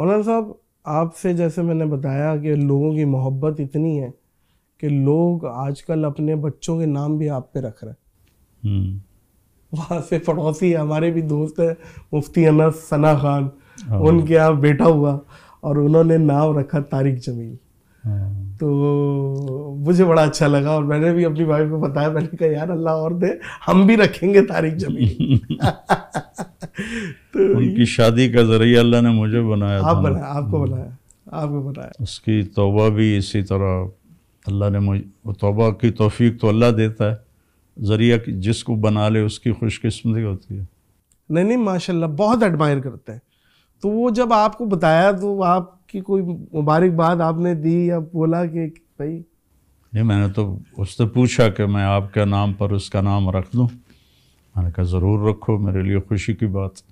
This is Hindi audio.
मौलाना साहब आपसे जैसे मैंने बताया कि लोगों की मोहब्बत इतनी है कि लोग आजकल अपने बच्चों के नाम भी आप पे रख रहे हैं हम्म। वहाँ से पड़ोसी हमारे भी दोस्त है मुफ्ती अनस सना खान हाँ। उनके यहाँ बेटा हुआ और उन्होंने नाम रखा तारिक जमील हाँ। तो मुझे बड़ा अच्छा लगा और मैंने भी अपनी वाइफ को बताया मैंने कहा यार अल्लाह और दे हम भी रखेंगे तारिक जमील तो उनकी शादी का जरिया अल्लाह ने मुझे बनाया आप बनाया आपको बनाया आपको बनाया उसकी तोबा भी इसी तरह अल्लाह ने मुझे तोबा की तोफ़ीक तो अल्लाह देता है ज़रिया जिसको बना ले उसकी खुशकस्मती होती है नहीं नहीं माशाल्लाह बहुत एडमायर करते हैं तो वो जब आपको बताया तो आपकी कोई मुबारकबाद आपने दी या बोला कि भाई नहीं मैंने तो उससे पूछा कि मैं आपके नाम पर उसका नाम रख दूँ मैंने कहा ज़रूर रखो मेरे लिए खुशी की बात